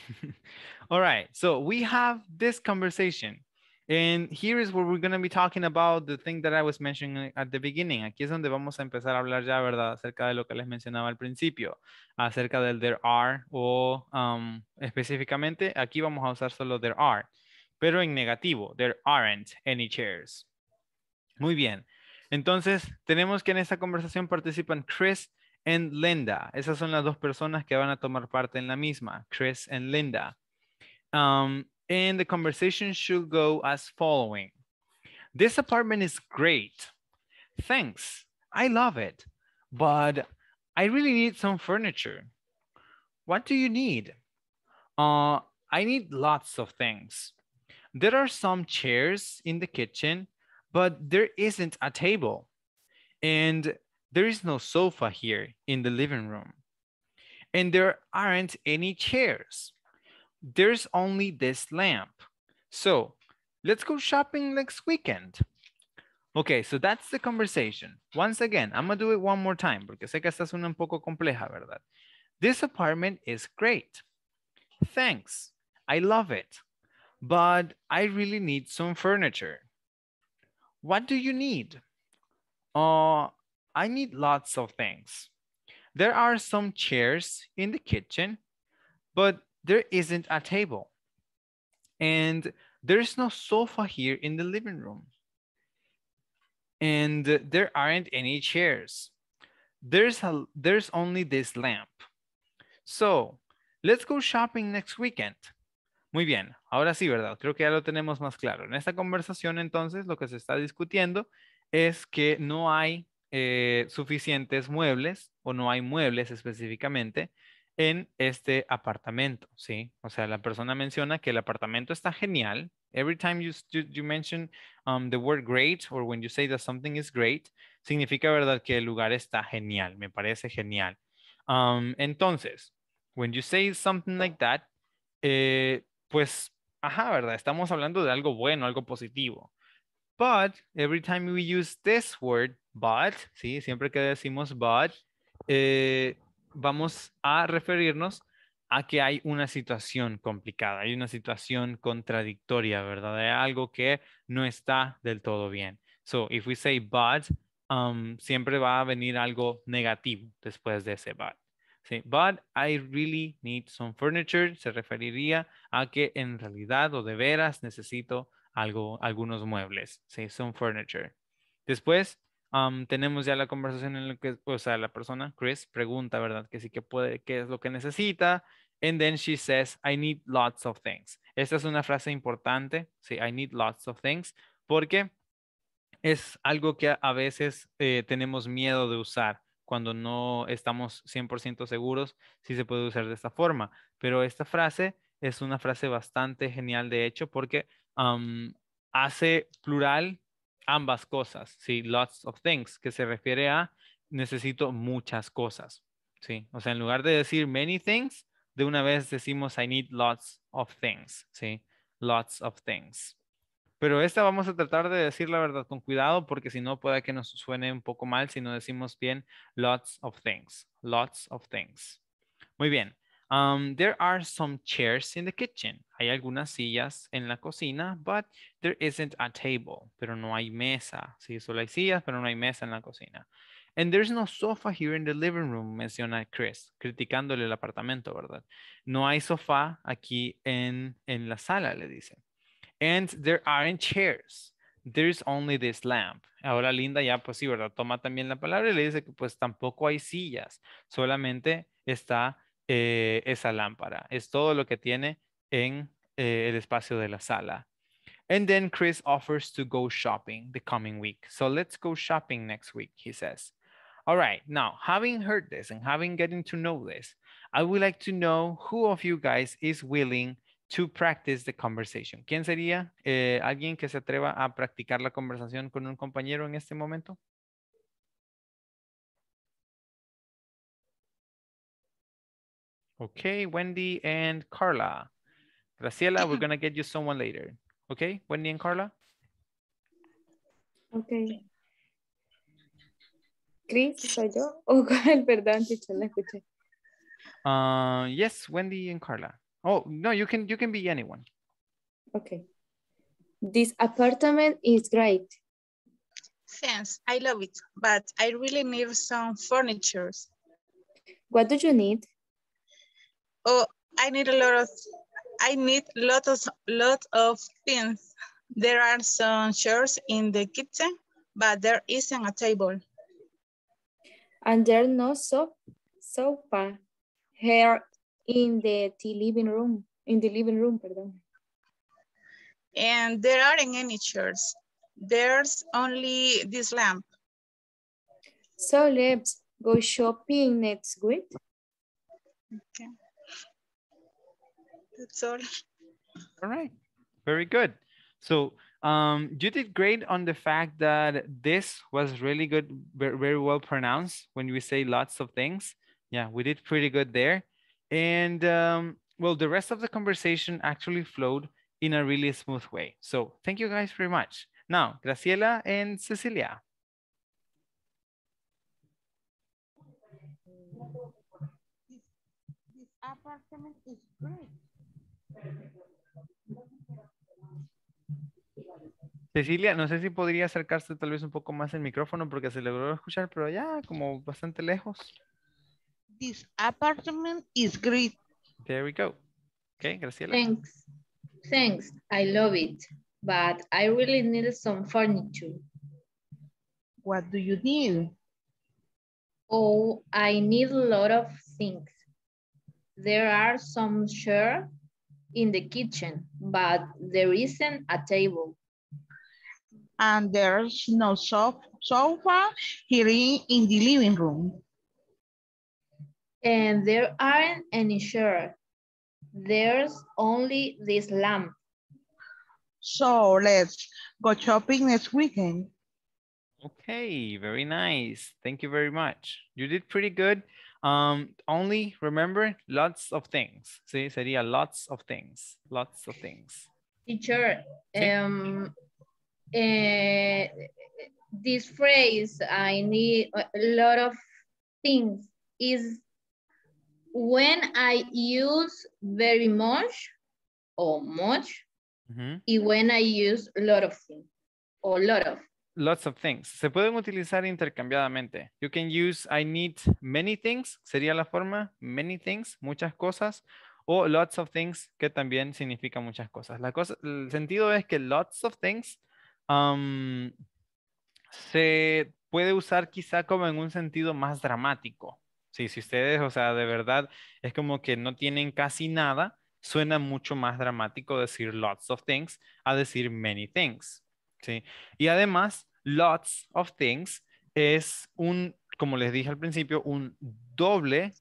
All right, so we have this conversation. And here is where we're going to be talking about the thing that I was mentioning at the beginning. Aquí es donde vamos a empezar a hablar ya, ¿verdad? Acerca de lo que les mencionaba al principio, acerca del there are o um, específicamente aquí vamos a usar solo there are, pero en negativo, there aren't any chairs. Muy bien. Entonces, tenemos que en esta conversación participan Chris and Linda. Esas son las dos personas que van a tomar parte en la misma, Chris and Linda. Um, and the conversation should go as following. This apartment is great. Thanks. I love it. But I really need some furniture. What do you need? Uh, I need lots of things. There are some chairs in the kitchen, but there isn't a table. And there is no sofa here in the living room. And there aren't any chairs. There's only this lamp. So let's go shopping next weekend. Okay, so that's the conversation. Once again, I'm gonna do it one more time porque sé que esta suena un poco compleja, ¿verdad? This apartment is great. Thanks. I love it. But I really need some furniture. What do you need? Uh, I need lots of things. There are some chairs in the kitchen, but there isn't a table. And there's no sofa here in the living room. And there aren't any chairs. There's, a, there's only this lamp. So, let's go shopping next weekend. Muy bien, ahora sí, ¿verdad? Creo que ya lo tenemos más claro. En esta conversación, entonces, lo que se está discutiendo es que no hay Eh, suficientes muebles o no hay muebles específicamente en este apartamento, ¿sí? O sea, la persona menciona que el apartamento está genial. Every time you, you mention um, the word great or when you say that something is great, significa, ¿verdad?, que el lugar está genial, me parece genial. Um, entonces, when you say something like that, eh, pues, ajá, ¿verdad? Estamos hablando de algo bueno, algo positivo. But every time we use this word, but, ¿sí? Siempre que decimos but, eh, vamos a referirnos a que hay una situación complicada, hay una situación contradictoria, ¿verdad? Hay algo que no está del todo bien. So, if we say but, um, siempre va a venir algo negativo después de ese but. But I really need some furniture se referiría a que en realidad o de veras necesito algo, algunos muebles, Some furniture. Después, tenemos ya la conversación en la que, o sea, la persona, Chris, pregunta, ¿verdad? Que sí que puede, qué es lo que necesita. And then she says, I need lots of things. Esta es una frase importante, sí, I need lots of things, porque es algo que a veces eh, tenemos miedo de usar cuando no estamos 100% seguros si se puede usar de esta forma. Pero esta frase es una frase bastante genial, de hecho, porque hace plural ambas cosas, ¿sí? Lots of things, que se refiere a necesito muchas cosas, ¿sí? O sea, en lugar de decir many things, de una vez decimos I need lots of things, ¿sí? Lots of things. Pero esta vamos a tratar de decir la verdad con cuidado porque si no puede que nos suene un poco mal si no decimos bien lots of things, lots of things. Muy bien. Um, there are some chairs in the kitchen. Hay algunas sillas en la cocina, but there isn't a table. Pero no hay mesa. Sí, solo hay sillas, pero no hay mesa en la cocina. And there's no sofa here in the living room, menciona Chris, criticándole el apartamento, ¿verdad? No hay sofá aquí en, en la sala, le dice. And there aren't chairs. There's only this lamp. Ahora Linda ya, pues sí, ¿verdad? Toma también la palabra y le dice que pues tampoco hay sillas. Solamente está eh, esa lámpara. Es todo lo que tiene en eh, el espacio de la sala. And then Chris offers to go shopping the coming week. So let's go shopping next week, he says. All right, now having heard this and having getting to know this, I would like to know who of you guys is willing to practice the conversation. ¿Quién sería eh, alguien que se atreva a practicar la conversación con un compañero en este momento? Okay, Wendy and Carla. Graciela, we're gonna get you someone later. Okay, Wendy and Carla? Okay. Chris, soy yo. Oh, perdón, teacher, la escuché. Uh, yes, Wendy and Carla. Oh, no, you can you can be anyone. Okay. This apartment is great. Thanks, I love it, but I really need some furniture. What do you need? oh, I need a lot of, I need lots, of, lots of things. There are some chairs in the kitchen, but there isn't a table. And there's no so sofa here in the living room, in the living room, pardon. And there aren't any chairs. There's only this lamp. So let's go shopping next week. Okay. That's all. All right. Very good. So um, you did great on the fact that this was really good, very well pronounced when we say lots of things. Yeah, we did pretty good there. And um, well, the rest of the conversation actually flowed in a really smooth way. So thank you guys very much. Now, Graciela and Cecilia. apartment is great. Cecilia, no sé si podría acercarse tal vez un poco más el micrófono porque se logró escuchar, pero ya como bastante lejos. This apartment is great. There we go. Okay, Graciela. Thanks. Thanks. I love it. But I really need some furniture. What do you need? Oh, I need a lot of things. There are some chairs in the kitchen, but there isn't a table. And there's no sof sofa here in the living room. And there aren't any chairs. There's only this lamp. So let's go shopping next weekend. Okay, very nice. Thank you very much. You did pretty good. Um, only remember lots of things. Sí, sería lots of things. Lots of things. Teacher, sí. um, this phrase, I need a lot of things, is when I use very much or much, mm -hmm. and when I use a lot of things or a lot of. lots of things. Se pueden utilizar intercambiadamente. You can use I need many things, sería la forma, many things, muchas cosas, o lots of things, que también significa muchas cosas. La cosa, el sentido es que lots of things se puede usar quizá como en un sentido más dramático. Sí, si ustedes, o sea, de verdad, es como que no tienen casi nada, suena mucho más dramático decir lots of things a decir many things. ¿sí? Y además, lots of things es un, como les dije al principio, un doble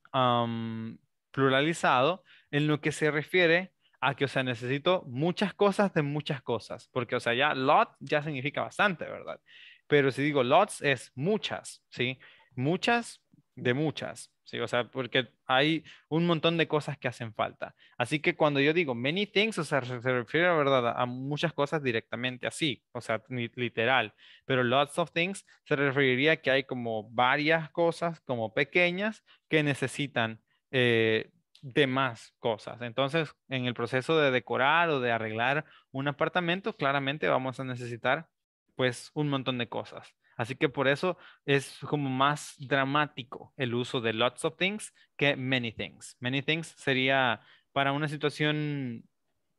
pluralizado en lo que se refiere a que, o sea, necesito muchas cosas de muchas cosas, porque, o sea, ya lot ya significa bastante, ¿verdad? Pero si digo lots es muchas, ¿sí? Muchas de muchas. ¿sí? O sea, porque hay un montón de cosas que hacen falta. Así que cuando yo digo many things, o sea, se, refiere a verdad a muchas cosas directamente así, o sea, literal. Pero lots of things se referiría a que hay como varias cosas como pequeñas que necesitan demás eh, de más cosas. Entonces, en el proceso de decorar o de arreglar un apartamento, claramente vamos a necesitar pues un montón de cosas. Así que por eso es como más dramático el uso de lots of things que many things. Many things sería para una situación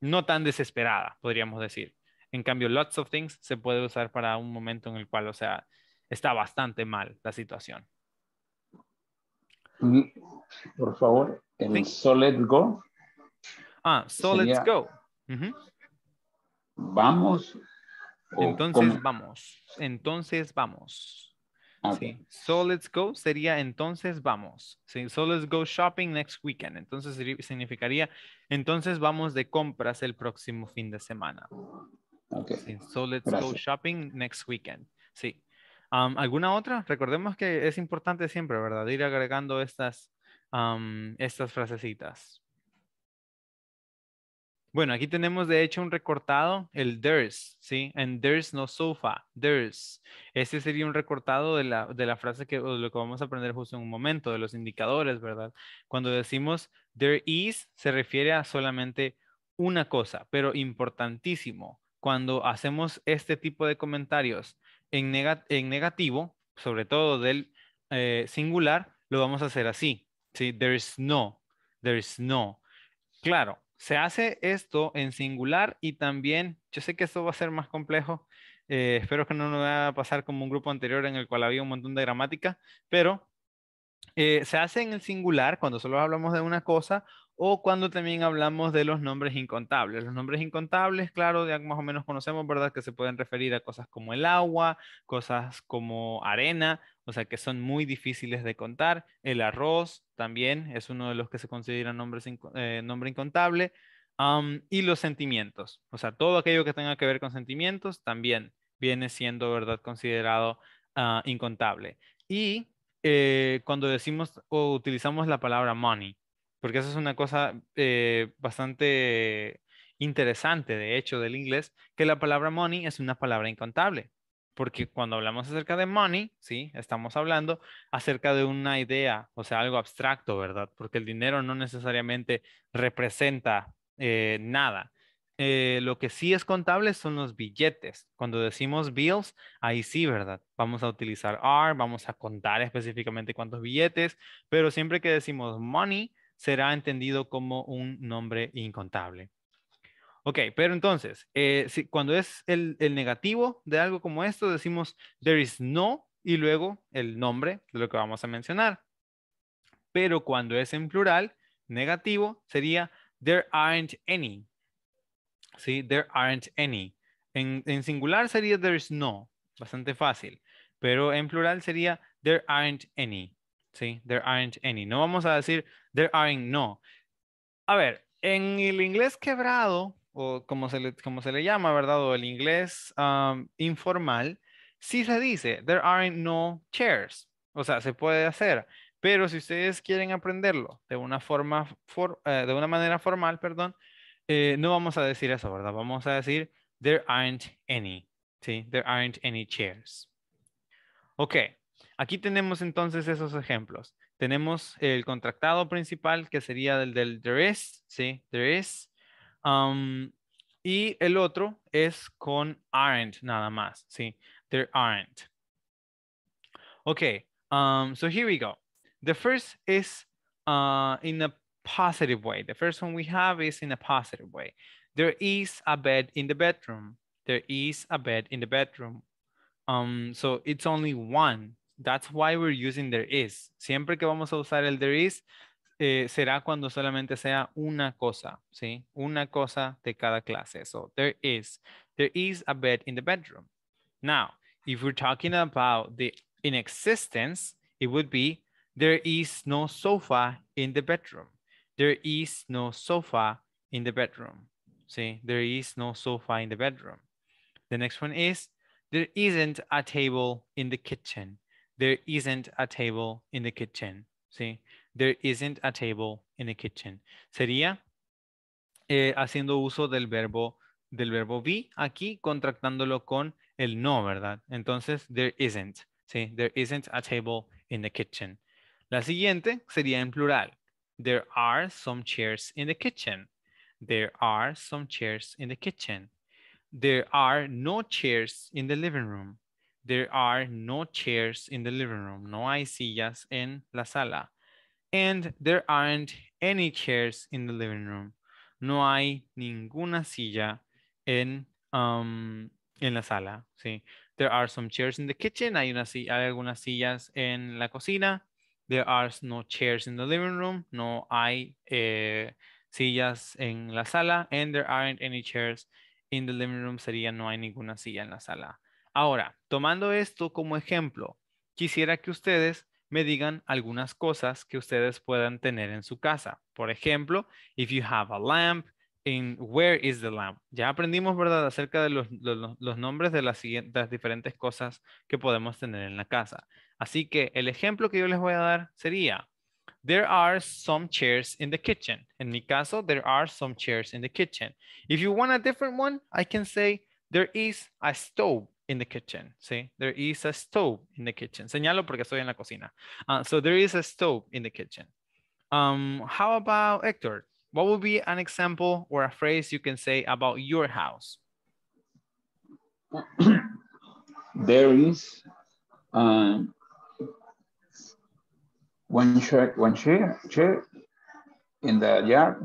no tan desesperada, podríamos decir. En cambio, lots of things se puede usar para un momento en el cual, o sea, está bastante mal la situación. Mm, por favor, en so let's go. Ah, so let's go. Vamos entonces vamos, entonces vamos. Ah, sí. So let's go sería entonces vamos. So let's go shopping next weekend. Entonces significaría entonces vamos de compras el próximo fin de semana. So let's go shopping next weekend. Sí. Um, ¿Alguna otra? Recordemos que es importante siempre, ¿verdad? Ir agregando estas, um, estas frasecitas. Bueno, aquí tenemos de hecho un recortado, el there's, ¿sí? And there's no sofa, there's. Ese sería un recortado de la, frase que, lo que vamos a aprender justo en un momento, de los indicadores, ¿verdad? Cuando decimos there is, se refiere a solamente una cosa, pero importantísimo. Cuando hacemos este tipo de comentarios en, en negativo, sobre todo del eh, singular, lo vamos a hacer así, ¿sí? There's no, there's no. Claro, se hace esto en singular y también, yo sé que esto va a ser más complejo, eh, espero que no nos vaya a pasar como un grupo anterior en el cual había un montón de gramática, pero eh, se hace en el singular cuando solo hablamos de una cosa o cuando también hablamos de los nombres incontables. Los nombres incontables, claro, ya más o menos conocemos, ¿verdad? Que se pueden referir a cosas como el agua, cosas como arena, o sea, que son muy difíciles de contar. El arroz también es uno de los que se considera eh, nombre incontable. y los sentimientos, o sea, todo aquello que tenga que ver con sentimientos también viene siendo, ¿verdad?, considerado ah, incontable. Y eh, cuando decimos o utilizamos la palabra money, porque eso es una cosa eh, bastante interesante, de hecho, del inglés, que la palabra money es una palabra incontable, porque cuando hablamos acerca de money, ¿sí? Estamos hablando acerca de una idea, o sea, algo abstracto, ¿verdad? Porque el dinero no necesariamente representa eh, nada. Eh, lo que sí es contable son los billetes. Cuando decimos bills, ahí sí, ¿verdad? Vamos a utilizar are, vamos a contar específicamente cuántos billetes, pero siempre que decimos money, será entendido como un nombre incontable. Ok, pero entonces, eh, si, cuando es el, negativo de algo como esto, decimos there is no y luego el nombre de lo que vamos a mencionar. Pero cuando es en plural, negativo, sería there aren't any. Sí, there aren't any. en singular sería there is no, bastante fácil. Pero en plural sería there aren't any. ¿sí? There aren't any. No vamos a decir there aren't no. A ver, en el inglés quebrado, o como se le, como se le llama, ¿verdad? O el inglés informal, sí se dice there aren't no chairs. O sea, se puede hacer. Pero si ustedes quieren aprenderlo de una forma, eh, de una manera formal, perdón, eh, no vamos a decir eso, ¿verdad? Vamos a decir there aren't any. ¿sí? There aren't any chairs. Ok. Aquí tenemos entonces esos ejemplos. Tenemos el contractado principal, que sería el del there is, ¿sí? There is. Um, y el otro es con aren't nada más, ¿sí? There aren't. Ok, um, so here we go. The first is uh, in a positive way. The first one we have is in a positive way. There is a bed in the bedroom. There is a bed in the bedroom. Um, so it's only one, That's why we're using there is. Siempre que vamos a usar el there is, eh, será cuando solamente sea una cosa, ¿sí? Una cosa de cada clase. So, there is. There is a bed in the bedroom. Now, if we're talking about the in existence, it would be there is no sofa in the bedroom. There is no sofa in the bedroom. See, there is no sofa in the bedroom. The next one is there isn't a table in the kitchen. there isn't a table in the kitchen, ¿sí? There isn't a table in the kitchen. Sería eh, haciendo uso del verbo, del verbo be aquí, contractándolo con el no, ¿verdad? Entonces, there isn't, ¿sí? There isn't a table in the kitchen. La siguiente sería en plural. There are some chairs in the kitchen. There are some chairs in the kitchen. There are no chairs in the living room. There are no chairs in the living room, no hay sillas en la sala. And there aren't any chairs in the living room. No hay ninguna silla en, um, en la sala. Sí. There are some chairs in the kitchen. Hay, una, hay algunas sillas en la cocina. There are no chairs in the living room. No hay eh, sillas en la sala. And there aren't any chairs in the living room. Sería no hay ninguna silla en la sala. Ahora, tomando esto como ejemplo, quisiera que ustedes me digan algunas cosas que ustedes puedan tener en su casa. Por ejemplo, if you have a lamp, in where is the lamp? Ya aprendimos, ¿verdad?, acerca de los, nombres de las, las diferentes cosas que podemos tener en la casa. Así que el ejemplo que yo les voy a dar sería, there are some chairs in the kitchen. En mi caso, there are some chairs in the kitchen. If you want a different one, I can say, there is a stove in the kitchen. See, there is a stove in the kitchen. Señalo porque estoy en la cocina. Uh, so there is a stove in the kitchen. Um, how about Hector? What would be an example or a phrase you can say about your house? there is um, one chair, one chair, chair in the yard.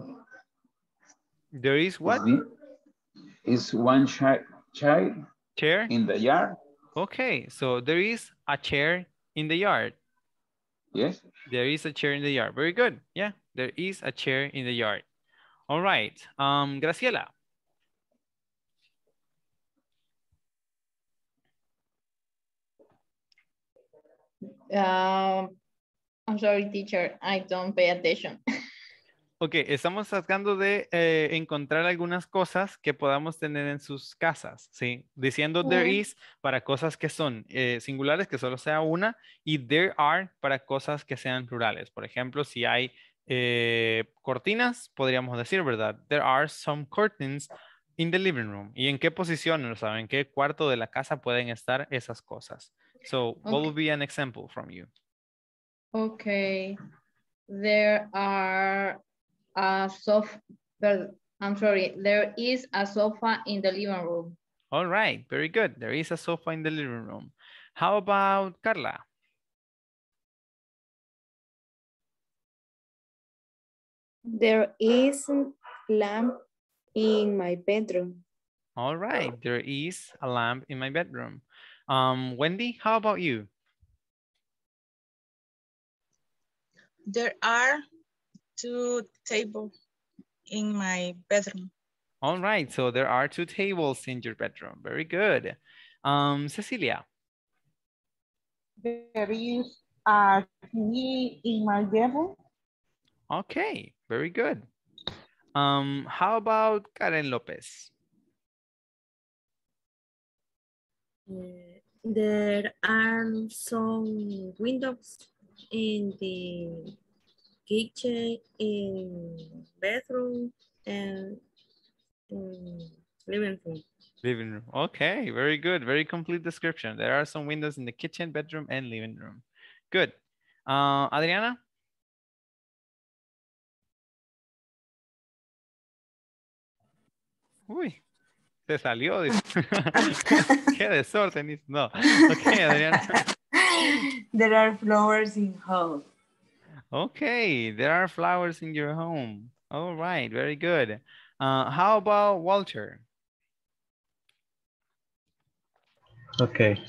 There is what? Is one chair, chair Chair? In the yard. Okay, so there is a chair in the yard. Yes. There is a chair in the yard. Very good. Yeah, there is a chair in the yard. All right, um, Graciela. Um, I'm sorry, teacher. I don't pay attention. Ok, estamos tratando de eh, encontrar algunas cosas que podamos tener en sus casas, ¿sí? Diciendo there is para cosas que son eh, singulares, que solo sea una, y there are para cosas que sean plurales. Por ejemplo, si hay eh, cortinas, podríamos decir, ¿verdad? There are some curtains in the living room. ¿Y en qué posición, no saben? ¿En qué cuarto de la casa pueden estar esas cosas? So, what would be an example from you? Ok, There are a sofa. I'm sorry, there is a sofa in the living room. All right, very good. There is a sofa in the living room. How about Carla? There is a lamp in my bedroom. All right, there is a lamp in my bedroom. Um, Wendy, how about you? There are two table in my bedroom. All right, so there are two tables in your bedroom. Very good. Um, Cecilia. There is a TV in my bedroom. Okay, very good. Um, how about Karen Lopez? Uh, there are some windows in the kitchen, in bathroom, and um, living room. Living room. Okay, very good. Very complete description. There are some windows in the kitchen, bedroom, and living room. Good. Uh, Adriana? Uy, se salió. Qué desorden. No. Okay, Adriana. There are flowers in hall. Okay, there are flowers in your home. All right, very good. Uh, how about Walter? Okay,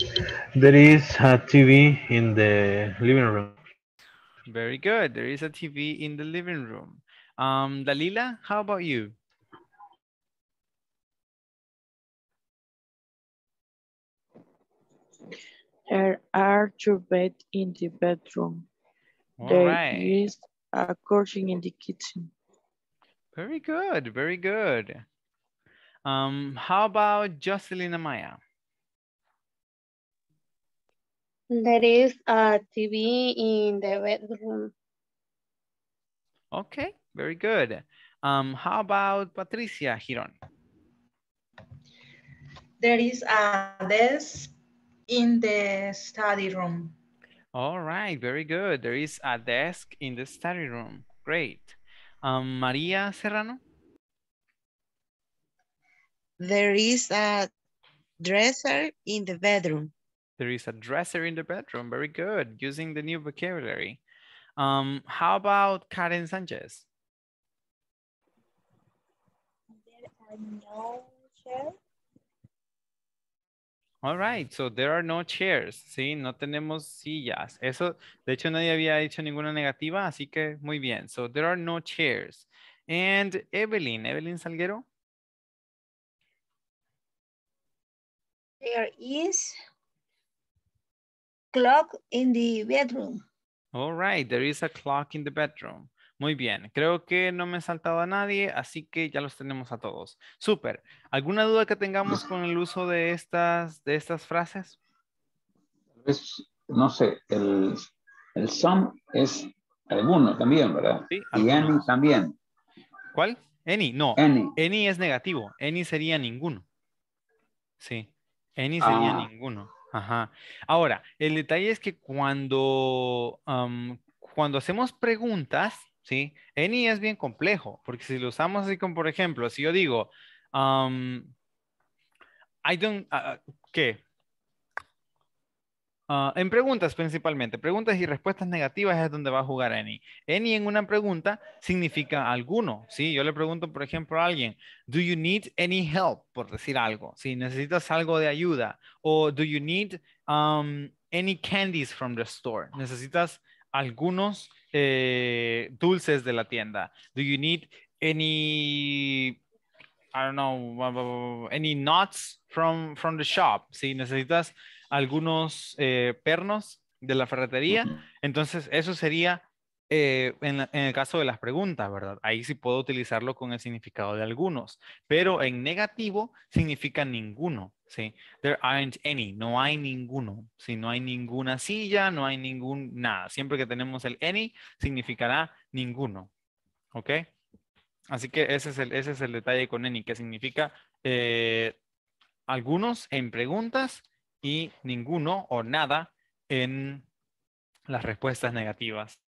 there is a TV in the living room. Very good, there is a TV in the living room. Um, Dalila, how about you? There are two beds in the bedroom. There is there right. is a curtain in the kitchen. Very good, very good. Um, how about Jocelyn Amaya? There is a TV in the bedroom. Okay, very good. Um, how about Patricia Giron? There is a desk in the study room. All right, very good. There is a desk in the study room. Great. Um, Maria Serrano? There is a dresser in the bedroom. There is a dresser in the bedroom. Very good. Using the new vocabulary. Um, how about Karen Sanchez? There are no chairs all right, so there are no chairs, ¿sí? No tenemos sillas. Eso, de hecho, nadie había dicho ninguna negativa, así que muy bien. So there are no chairs. And Evelyn, Evelyn Salguero. There is clock in the bedroom. All right, there is a clock in the bedroom. Muy bien, creo que no me he saltado a nadie, así que ya los tenemos a todos. Súper. ¿Alguna duda que tengamos con el uso de estas, de estas frases? no sé, el, el some es alguno también, ¿verdad? Sí, y any también. ¿Cuál? Any, no. Any. any. es negativo. Any sería ninguno. Sí. Any sería ah. ninguno. Ajá. Ahora, el detalle es que cuando, cuando hacemos preguntas, ¿sí? Any es bien complejo, porque si lo usamos así como, por ejemplo, si yo digo, um, I don't, ah, ah, ¿qué? Ah, en preguntas principalmente, preguntas y respuestas negativas es donde va a jugar any. Any en una pregunta significa alguno, ¿sí? Yo le pregunto, por ejemplo, a alguien, ¿do you need any help? Por decir algo, si ¿sí? ¿Necesitas algo de ayuda? O ¿do you need um, any candies from the store? ¿Necesitas algunos eh, dulces de la tienda? Do you need any I don't know any nuts from from the shop? Si necesitas algunos eh, pernos de la ferretería, entonces eso sería eh, en, el caso de las preguntas, ¿verdad? Ahí sí puedo utilizarlo con el significado de algunos, pero en negativo significa ninguno, There aren't any, no hay ninguno, si No hay ninguna silla, no hay ningún nada. Siempre que tenemos el any, significará ninguno, ¿ok? Así que ese es el, ese es el detalle con any, que significa eh, algunos en preguntas y ninguno o nada en las respuestas negativas.